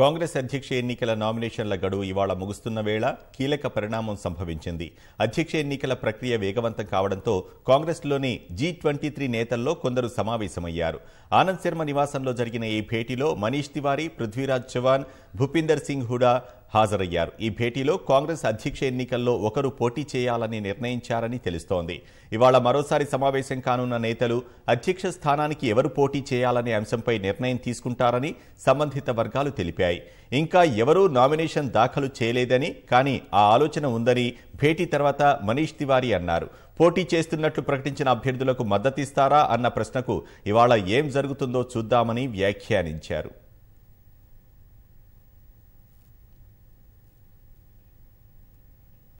కాంగ్రెస్ అధ్యక్ష ఎన్నికల నామినేషన్ల గడువు ఇవాళ ముగుస్తున్న వేళ కీలక పరిణామం సంభవించింది అధ్యక్ష ఎన్నికల ప్రక్రియ వేగవంతం కావడంతో కాంగ్రెస్లోని జీ ట్వంటీ త్రీ నేతల్లో కొందరు సమావేశమయ్యారు ఆనంద్ శర్మ నివాసంలో జరిగిన ఈ భేటీలో మనీష్ తివారీ పృథ్వీరాజ్ చవాన్ భూపీందర్ సింగ్ హుడా హాజరయ్యారు ఈ భేటీలో కాంగ్రెస్ అధ్యక్ష ఎన్నికల్లో ఒకరు పోటీ చేయాలని నిర్ణయించారని తెలుస్తోంది ఇవాళ మరోసారి సమావేశం కానున్న నేతలు అధ్యక్ష స్థానానికి ఎవరు పోటీ చేయాలనే అంశంపై నిర్ణయం తీసుకుంటారని సంబంధిత వర్గాలు తెలిపాయి ఇంకా ఎవరూ నామినేషన్ దాఖలు చేయలేదని కానీ ఆ ఆలోచన ఉందని భేటీ తర్వాత మనీష్ తివారీ అన్నారు పోటీ చేస్తున్నట్లు ప్రకటించిన అభ్యర్థులకు మద్దతిస్తారా అన్న ప్రశ్నకు ఇవాళ ఏం జరుగుతుందో చూద్దామని వ్యాఖ్యానించారు